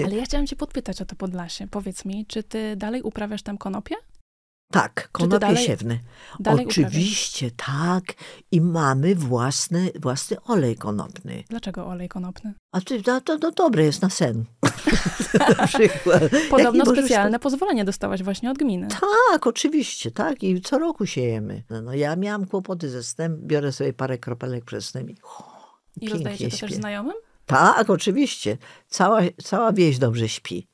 Y, Ale ja chciałam cię podpytać o to Podlasie. Powiedz mi, czy ty dalej uprawiasz tam konopie? Tak, konopie dalej, siewne. Dalej Oczywiście, uprawiasz? tak. I mamy własny, własny olej konopny. Dlaczego olej konopny? A ty, no to, to, to no dobre jest na sen. na przykład. Podobno Jaki specjalne pozwolenie dostałaś właśnie od gminy. Tak, oczywiście, tak. I co roku siejemy. No, no ja miałam kłopoty ze snem, biorę sobie parę kropelek przez snem i... I rozdajecie to też znajomym? Tak, oczywiście. Cała, cała wieś dobrze śpi.